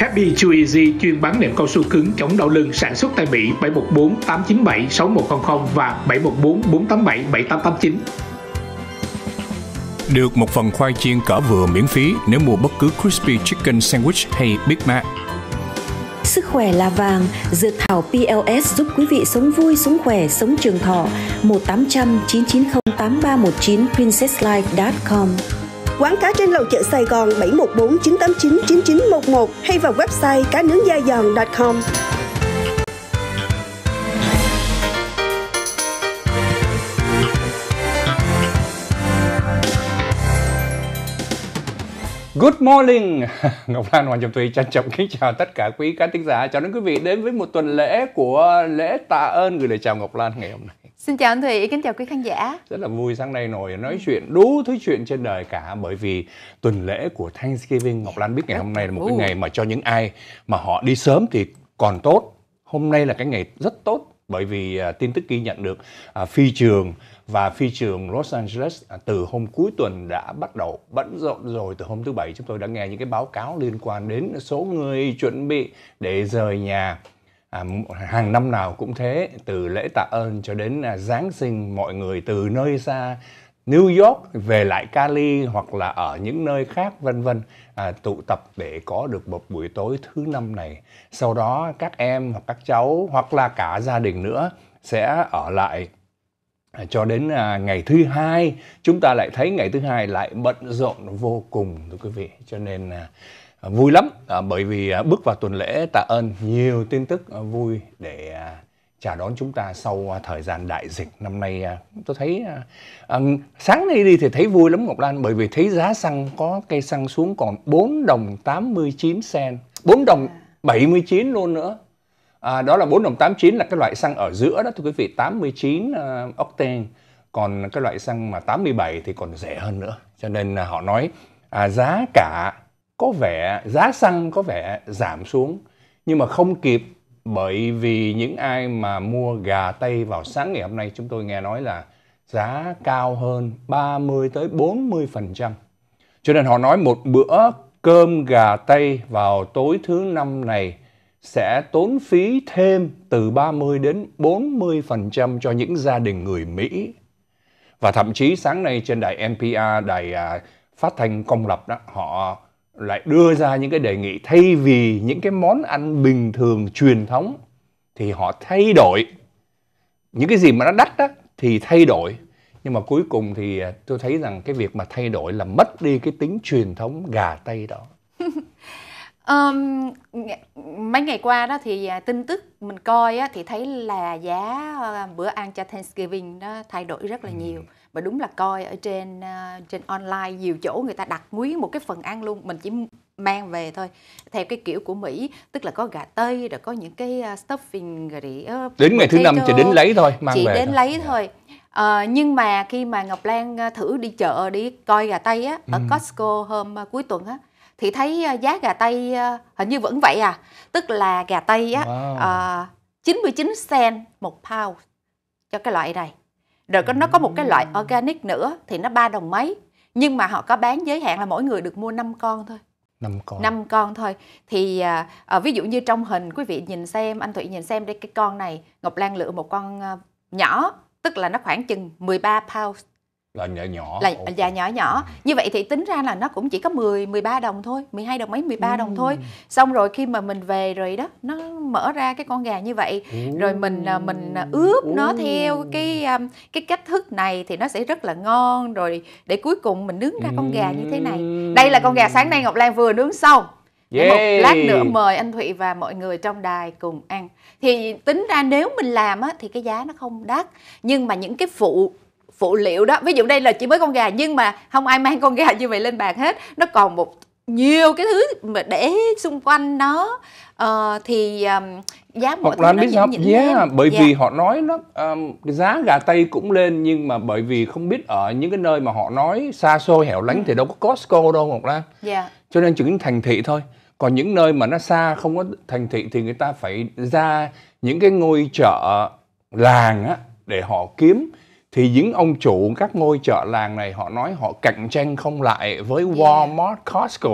Happy Chew Easy chuyên bán nệm cao su cứng chống đau lưng sản xuất tại Mỹ 714 897 6100 và 714 487 7889. Được một phần khoai chiên cỡ vừa miễn phí nếu mua bất cứ crispy chicken sandwich hay Big Mac. Sức khỏe là vàng, dược thảo PLS giúp quý vị sống vui, sống khỏe, sống trường thọ. 1 800 990 8319 princesslife.com Quán cá trên lầu chợ Sài Gòn 714 989 9911 hay vào website cá nướng da giòn.com. Good morning! Ngọc Lan Hoàng Trọng Thùy trân trọng kính chào tất cả quý khán thính giả. Chào đón quý vị đến với một tuần lễ của lễ tạ ơn gửi lời chào Ngọc Lan ngày hôm nay. Xin chào anh Thùy, kính chào quý khán giả. Rất là vui sáng nay ngồi nói chuyện đủ thứ chuyện trên đời cả bởi vì tuần lễ của Thanksgiving Ngọc Lan biết ngày hôm nay là một cái ngày mà cho những ai mà họ đi sớm thì còn tốt. Hôm nay là cái ngày rất tốt bởi vì à, tin tức ghi nhận được à, phi trường và phi trường Los Angeles à, từ hôm cuối tuần đã bắt đầu bận rộn rồi từ hôm thứ bảy chúng tôi đã nghe những cái báo cáo liên quan đến số người chuẩn bị để rời nhà À, hàng năm nào cũng thế từ lễ tạ ơn cho đến à, giáng sinh mọi người từ nơi xa New York về lại Cali hoặc là ở những nơi khác vân vân à, tụ tập để có được một buổi tối thứ năm này sau đó các em hoặc các cháu hoặc là cả gia đình nữa sẽ ở lại à, cho đến ngày thứ hai chúng ta lại thấy ngày thứ hai lại bận rộn vô cùng thưa quý vị cho nên À, vui lắm à, bởi vì à, bước vào tuần lễ tạ ơn nhiều tin tức vui để chào đón chúng ta sau thời gian đại dịch năm nay tôi thấy sáng nay đi thì thấy vui lắm Ngọc Lan bởi vì thấy giá xăng có cây xăng xuống còn 4 đồng 89 sen 4 đồng 79 luôn nữa à, đó là 4 đồng 89 là cái loại xăng ở giữa đó thưa quý vị 89 uh, octane còn cái loại xăng mà 87 thì còn rẻ hơn nữa cho nên là họ nói à, giá cả có vẻ giá xăng có vẻ giảm xuống nhưng mà không kịp bởi vì những ai mà mua gà tây vào sáng ngày hôm nay chúng tôi nghe nói là giá cao hơn 30 tới 40%. Cho nên họ nói một bữa cơm gà tây vào tối thứ năm này sẽ tốn phí thêm từ 30 đến 40% cho những gia đình người Mỹ. Và thậm chí sáng nay trên đài NPR, đài à, phát thanh công lập đó, họ lại đưa ra những cái đề nghị thay vì những cái món ăn bình thường truyền thống thì họ thay đổi những cái gì mà nó đắt đó thì thay đổi nhưng mà cuối cùng thì à, tôi thấy rằng cái việc mà thay đổi là mất đi cái tính truyền thống gà tây đó um, mấy ngày qua đó thì à, tin tức mình coi á, thì thấy là giá à, bữa ăn cho Thanksgiving nó thay đổi rất là nhiều ừ và đúng là coi ở trên uh, trên online nhiều chỗ người ta đặt nguyên một cái phần ăn luôn mình chỉ mang về thôi theo cái kiểu của Mỹ tức là có gà tây rồi có những cái uh, stuffing rồi uh, ờ, đến ngày thứ năm chỉ đến lấy thôi mang chỉ về đến thôi. lấy dạ. thôi à, nhưng mà khi mà Ngọc Lan thử đi chợ đi coi gà tây á ừ. ở Costco hôm cuối tuần á thì thấy giá gà tây hình như vẫn vậy à tức là gà tây á wow. à, 99 cent một pound cho cái loại này rồi có nó có một cái loại organic nữa thì nó ba đồng mấy nhưng mà họ có bán giới hạn là mỗi người được mua 5 con thôi năm con năm con thôi thì à, à, ví dụ như trong hình quý vị nhìn xem anh Thụy nhìn xem đây cái con này Ngọc Lan lựa một con à, nhỏ tức là nó khoảng chừng 13 pound là nhỏ nhỏ là okay. dạ nhỏ nhỏ ừ. như vậy thì tính ra là nó cũng chỉ có 10 13 đồng thôi 12 đồng mấy 13 ừ. đồng thôi ừ. xong rồi khi mà mình về rồi đó nó mở ra cái con gà như vậy ừ. rồi mình à, mình à, ướp ừ. nó theo cái à, cái cách thức này thì nó sẽ rất là ngon rồi để cuối cùng mình nướng ra con gà như thế này ừ. đây là con gà sáng nay Ngọc Lan vừa nướng xong Yeah. Một lát nữa mời anh Thụy và mọi người trong đài cùng ăn Thì tính ra nếu mình làm á, thì cái giá nó không đắt Nhưng mà những cái phụ phụ liệu đó ví dụ đây là chỉ mới con gà nhưng mà không ai mang con gà như vậy lên bàn hết nó còn một nhiều cái thứ mà để xung quanh nó uh, thì um, giá mỗi Hoặc là biết sao giá bởi dạ. vì họ nói nó um, giá gà tây cũng lên nhưng mà bởi vì không biết ở những cái nơi mà họ nói xa xôi hẻo lánh ừ. thì đâu có Costco đâu Ngọc Lan yeah. Dạ. cho nên chỉ những thành thị thôi còn những nơi mà nó xa không có thành thị thì người ta phải ra những cái ngôi chợ làng á để họ kiếm thì những ông chủ các ngôi chợ làng này họ nói họ cạnh tranh không lại với dạ. Walmart, Costco.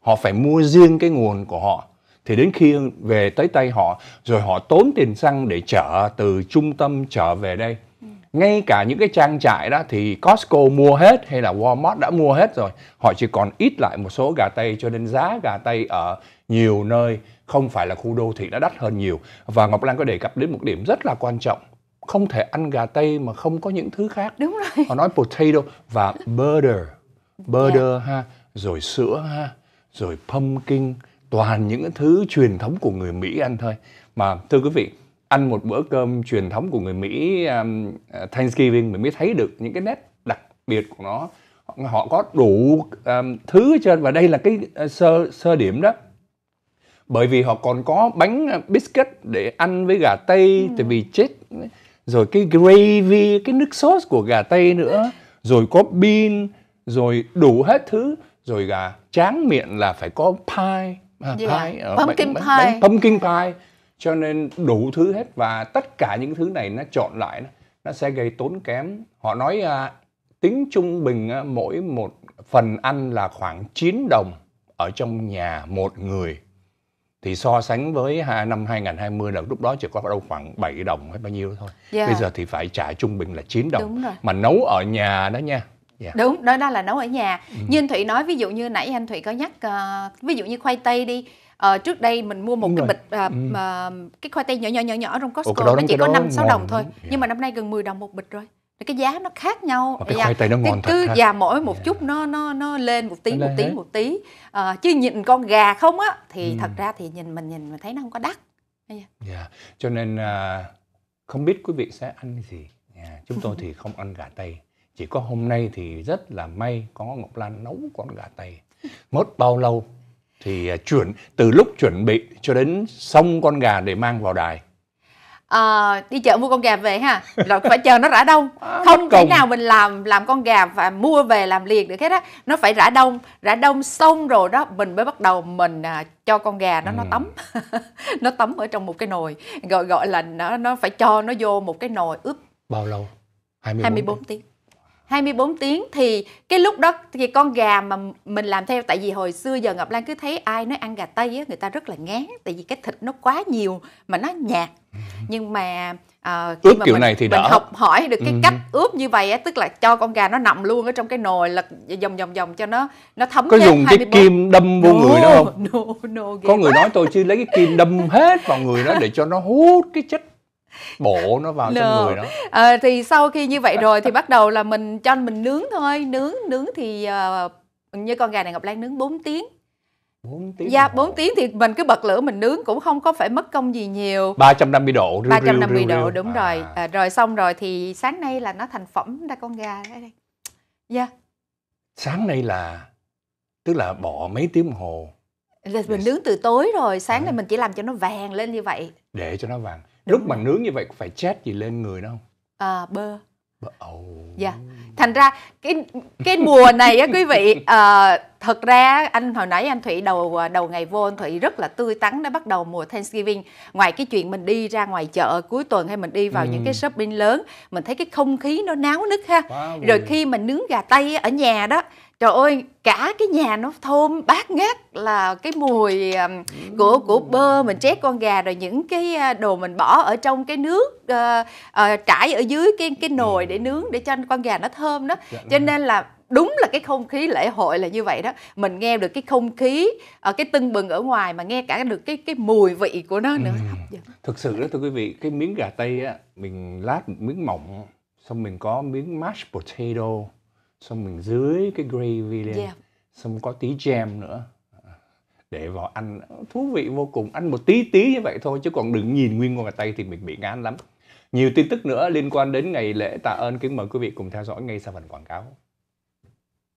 Họ phải mua riêng cái nguồn của họ. Thì đến khi về tới tay họ rồi họ tốn tiền xăng để chở từ trung tâm trở về đây. Ừ. Ngay cả những cái trang trại đó thì Costco mua hết hay là Walmart đã mua hết rồi. Họ chỉ còn ít lại một số gà Tây cho nên giá gà Tây ở nhiều nơi không phải là khu đô thị đã đắt hơn nhiều. Và Ngọc Lan có đề cập đến một điểm rất là quan trọng không thể ăn gà tây mà không có những thứ khác đúng rồi họ nói potato và butter butter yeah. Dạ. ha rồi sữa ha rồi pumpkin toàn những thứ truyền thống của người mỹ ăn thôi mà thưa quý vị ăn một bữa cơm truyền thống của người mỹ um, thanksgiving mình mới thấy được những cái nét đặc biệt của nó họ, có đủ um, thứ trên và đây là cái uh, sơ sơ điểm đó bởi vì họ còn có bánh ờ, biscuit để ăn với gà tây ừ. tại vì chết rồi cái gravy cái nước sốt của gà tây nữa rồi có bean rồi đủ hết thứ rồi gà tráng miệng là phải có pie yeah. À, pie, ờ, pumpkin bánh, pie bánh, pumpkin pie cho nên đủ thứ hết và tất cả những thứ này nó chọn lại nó sẽ gây tốn kém họ nói à, tính trung bình à, mỗi một phần ăn là khoảng 9 đồng ở trong nhà một người thì so sánh với năm 2020 là lúc đó chỉ có đâu khoảng 7 đồng hay bao nhiêu thôi. Yeah. Dạ. Bây giờ thì phải trả trung bình là 9 đồng. Đúng rồi. Mà nấu ở nhà đó nha. Yeah. Dạ. Đúng, đó, đó là nấu ở nhà. Ừ. Như anh Thụy nói ví dụ như nãy anh Thụy có nhắc uh, ví dụ như khoai tây đi uh, trước đây mình mua một Đúng cái rồi. bịch uh, ừ. uh, cái khoai tây nhỏ nhỏ nhỏ nhỏ trong Costco Ủa, nó chỉ có 5 6 đồng, đồng thôi, yeah. Dạ. nhưng mà năm nay gần 10 đồng một bịch rồi cái giá nó khác nhau mà cái dạ, khoai tây nó ngon cứ thật và mỗi một yeah. Dạ. chút nó nó nó lên một tí nó một tí hết. một tí à, chứ nhìn con gà không á thì ừ. thật ra thì nhìn mình nhìn mình thấy nó không có đắt yeah. yeah. Dạ, cho nên à, không biết quý vị sẽ ăn gì yeah. chúng tôi thì không ăn gà tây chỉ có hôm nay thì rất là may có ngọc lan nấu con gà tây mất bao lâu thì à, chuyển từ lúc chuẩn bị cho đến xong con gà để mang vào đài à, đi chợ mua con gà về ha rồi phải chờ nó rã đông à, không thể nào mình làm làm con gà và mua về làm liền được hết á nó phải rã đông rã đông xong rồi đó mình mới bắt đầu mình à, cho con gà nó ừ. nó tắm nó tắm ở trong một cái nồi gọi gọi là nó nó phải cho nó vô một cái nồi ướp bao lâu 24, 24 tiếng 24 tiếng thì cái lúc đó thì con gà mà mình làm theo tại vì hồi xưa giờ Ngọc Lan cứ thấy ai nói ăn gà Tây á người ta rất là ngán tại vì cái thịt nó quá nhiều mà nó nhạt. Nhưng mà à, ờ, ướp mà kiểu mình, này thì đỡ. mình học hỏi được cái ừ. cách ướp như vậy á tức là cho con gà nó nằm luôn ở trong cái nồi lật vòng vòng vòng cho nó nó thấm có dùng 24. cái kim đâm vô no, người đó không no, no, có quá. người nói tôi chưa lấy cái kim đâm hết vào người đó để cho nó hút cái chất bộ nó vào no. trong người đó à, thì sau khi như vậy rồi thì bắt đầu là mình cho mình nướng thôi nướng nướng thì uh, như con gà này ngọc lan nướng 4 tiếng 4 tiếng. Dạ 4 tiếng thì mình cứ bật lửa mình nướng cũng không có phải mất công gì nhiều. 350 độ. Riu, 350 riu, riu, độ đúng à. rồi. À, ờ, rồi xong rồi thì sáng nay là nó thành phẩm ra con gà đây. Dạ. Sáng nay là tức là bỏ mấy tiếng hồ. mình để... nướng từ tối rồi, sáng à. nay mình chỉ làm cho nó vàng lên như vậy. Để cho nó vàng lúc mà nướng như vậy phải chét gì lên người đâu à, bơ bơ oh. dạ thành ra cái cái mùa này á quý vị à, thật ra anh hồi nãy anh thụy đầu đầu ngày vô anh thụy rất là tươi tắn đã bắt đầu mùa thanksgiving ngoài cái chuyện mình đi ra ngoài chợ cuối tuần hay mình đi vào ừ. những cái ừ. shopping lớn mình thấy cái không khí nó náo nức ha wow. rồi khi mà nướng gà tây ở nhà đó trời ơi cả cái nhà nó thơm bát ngát là cái mùi của của bơ mình trét con gà rồi những cái đồ mình bỏ ở trong cái nước uh, uh, trải ở dưới cái cái nồi để nướng để cho con gà nó thơm đó dạ, cho vâng. nên là đúng là cái không khí lễ hội là như vậy đó mình nghe được cái không khí ở ờ, cái tưng bừng ở ngoài mà nghe cả được cái cái mùi vị của nó nữa ừ. thực sự đó thưa quý vị cái miếng gà tây á mình lát miếng mỏng xong mình có miếng mashed potato xong mình dưới cái gravy lên yeah. xong có tí jam nữa để vào ăn thú vị vô cùng ăn một tí tí như vậy thôi chứ còn đừng nhìn nguyên ngồi tay thì mình bị ngán lắm nhiều tin tức nữa liên quan đến ngày lễ tạ ơn kính mời quý vị cùng theo dõi ngay sau phần quảng cáo